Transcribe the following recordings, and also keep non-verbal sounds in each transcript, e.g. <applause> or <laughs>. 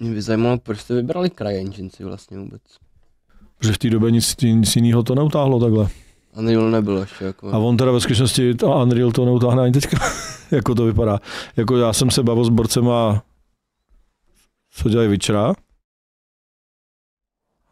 Mě by zajímalo, proč jste vybrali CryEngineci vlastně vůbec? že v té době nic, nic jiného to neutáhlo takhle. Unreal nebyl ještě. Jako... A on teda ve skutečnosti to Unreal to neutáhne ani teďka, <laughs> jako to vypadá. Jako já jsem se bavil s a co dělají Witchera,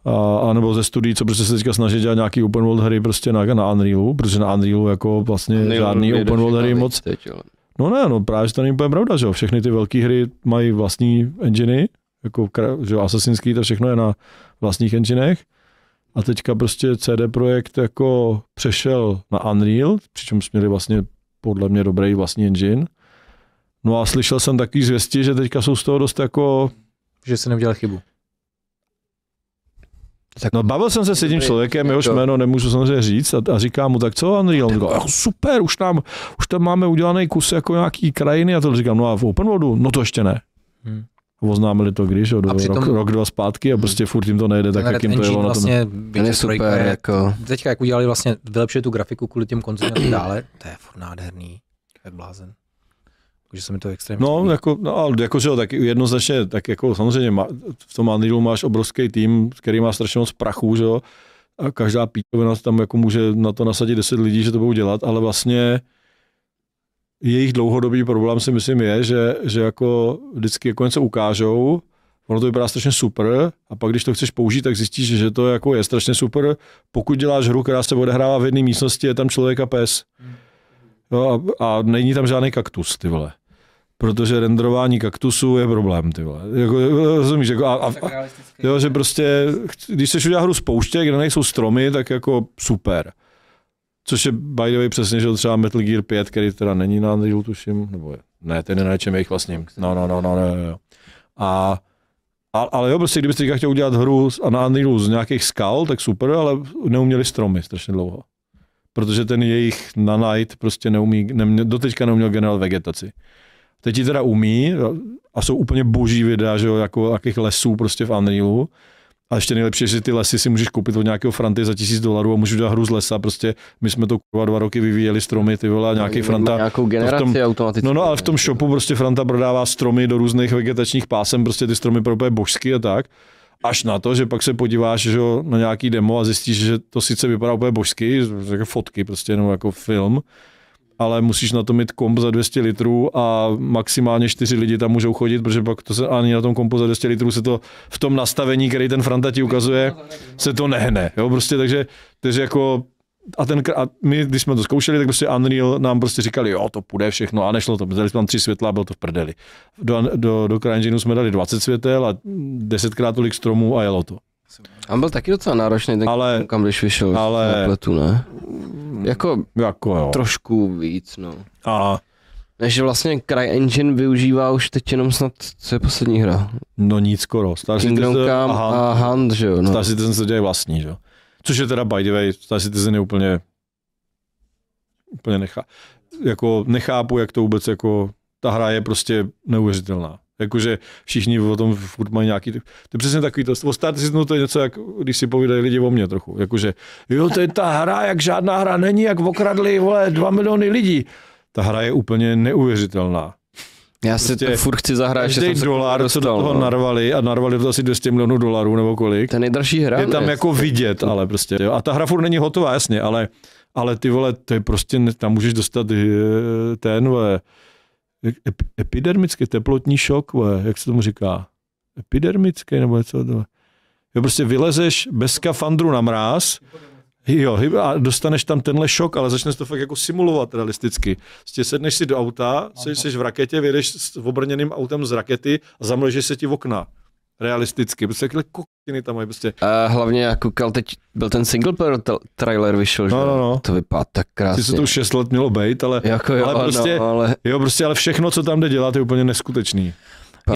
a, a nebo ze studií, co prostě se teďka snaží dělat nějaký open world hry prostě na, na Unrealu, protože na Unrealu jako vlastně Unreal žádný open world hry moc. Teď, ale... No ne, no právě, že to není úplně pravda, že jo. Všechny ty velké hry mají vlastní enginy, jako že Assassin's Creed to všechno je na vlastních enginech. A teďka prostě CD Projekt jako přešel na Unreal, přičemž měli vlastně podle mě dobrý vlastní engine. No a slyšel jsem takový zvěsti, že teďka jsou z toho dost jako... Že se neudělal chybu. Tak no, bavil jsem se s jedním člověkem, jehož jméno nemůžu samozřejmě říct, a, a říkám mu, tak co Unreal? On říká, oh, super, už tam, už tam máme udělaný kus jako nějaký krajiny, a to říkám, no a v open worldu? No to ještě ne. Hmm. Oznámili to když, přitom, rok, rok, dva zpátky a hmm. prostě furt jim to nejde tak, jak jim to jelo vlastně na tom. Ten je super, projekt, eh, jako... Teďka, jak udělali vlastně, vylepšili tu grafiku kvůli těm konzolím dále, to je furt nádherný, jak blázen. Jako, že se mi to extrémně No, zpomíná. jako, no ale jako, že jo, tak jednoznačně, tak jako samozřejmě má, v tom Unrealu máš obrovský tým, který má strašně moc prachu, že jo, a každá píčovina tam jako může na to nasadit 10 lidí, že to budou dělat, ale vlastně jejich dlouhodobý problém si myslím je, že, že jako vždycky jako něco ukážou, ono to vypadá strašně super a pak když to chceš použít, tak zjistíš, že to jako je strašně super. Pokud děláš hru, která se odehrává v jedné místnosti, je tam člověk a pes. No a, a není tam žádný kaktus, ty vole protože renderování kaktusu je problém, ty vole. Jako, rozumíš, jako a, a, a, jo, že prostě, když chceš udělat hru z pouště, kde nejsou stromy, tak jako super. Což je by the way přesně, že třeba Metal Gear 5, který teda není na Unreal, tuším, nebo je, ne, ten je na něčem jejich vlastním. No, no, no, no, no, no. A, a, ale jo, prostě kdybyste chtěl udělat hru na Unrealu z nějakých skal, tak super, ale neuměli stromy strašně dlouho. Protože ten jejich Nanite prostě neumí, nemě, doteďka neuměl generovat vegetaci. Teď ji teda umí a jsou úplně boží videa, že jo, jako jakých lesů prostě v Unrealu. A ještě nejlepší že ty lesy si můžeš koupit od nějakého franty za tisíc dolarů a můžeš dát hru z lesa. Prostě my jsme to kurva dva roky vyvíjeli stromy, ty vole, a nějaký no, franta. Nějakou generaci to tom, automaticky. No, no, ale v tom shopu prostě franta prodává stromy do různých vegetačních pásem, prostě ty stromy pro božský a tak. Až na to, že pak se podíváš že na nějaký demo a zjistíš, že to sice vypadá úplně božsky, jako fotky prostě, nebo jako film, ale musíš na to mít komp za 200 litrů a maximálně 4 lidi tam můžou chodit, protože pak to se ani na tom kompu za 200 litrů se to v tom nastavení, který ten Franta ti ukazuje, se to nehne. Jo, prostě takže, takže jako a, ten, a my, když jsme to zkoušeli, tak prostě Unreal nám prostě říkali, jo, to půjde všechno a nešlo to. Dali jsme tam tři světla a bylo to v prdeli. Do, do, do CryEngineu jsme dali 20 světel a desetkrát tolik stromů a jelo to. A byl taky docela náročný, ten ale, kam když vyšel ale, na pletu, ne? Jako, jako jo. trošku víc, no. A takže vlastně CryEngine využívá už teď jenom snad, co je poslední hra? No nic skoro. Star Kingdom Citizen Come a Hunt, Hunt, že jo. No. Star Citizen se děje vlastní, že jo. Což je teda by the way, Star Citizen je úplně, úplně nechá, jako nechápu, jak to vůbec jako, ta hra je prostě neuvěřitelná. Jakože všichni o tom furt mají nějaký... To je přesně takový to. O Star Citizenu to je něco, jak když si povídají lidi o mně trochu. Jakože, jo, to je ta hra, jak žádná hra není, jak okradli, vole, dva miliony lidí. Ta hra je úplně neuvěřitelná. Já si prostě furt chci zahrát, že jsem dolar, dostal, co do toho no. narvali a narvali to asi 200 milionů dolarů nebo kolik. To je nejdražší hra. Je tam ne? jako vidět, ale prostě. Jo. A ta hra furt není hotová, jasně, ale, ale ty vole, to je prostě, tam můžeš dostat eh, ten, vole, epidermický teplotní šok, jak se tomu říká? Epidermický nebo něco? Jo, prostě vylezeš bez skafandru na mráz, Jo, a dostaneš tam tenhle šok, ale začneš to fakt jako simulovat realisticky. Prostě sedneš si do auta, jsi, jsi v raketě, vyjedeš s obrněným autem z rakety a zamlžeš se ti v okna realisticky, prostě takhle kokiny tam mají prostě. A hlavně já koukal teď, byl ten single player trailer vyšel, no, no, no. to vypadá tak krásně. Sice to už 6 let mělo být, ale, jako jo, ale, prostě, no, ale... Jo, prostě, ale všechno, co tam jde dělat, je úplně neskutečný.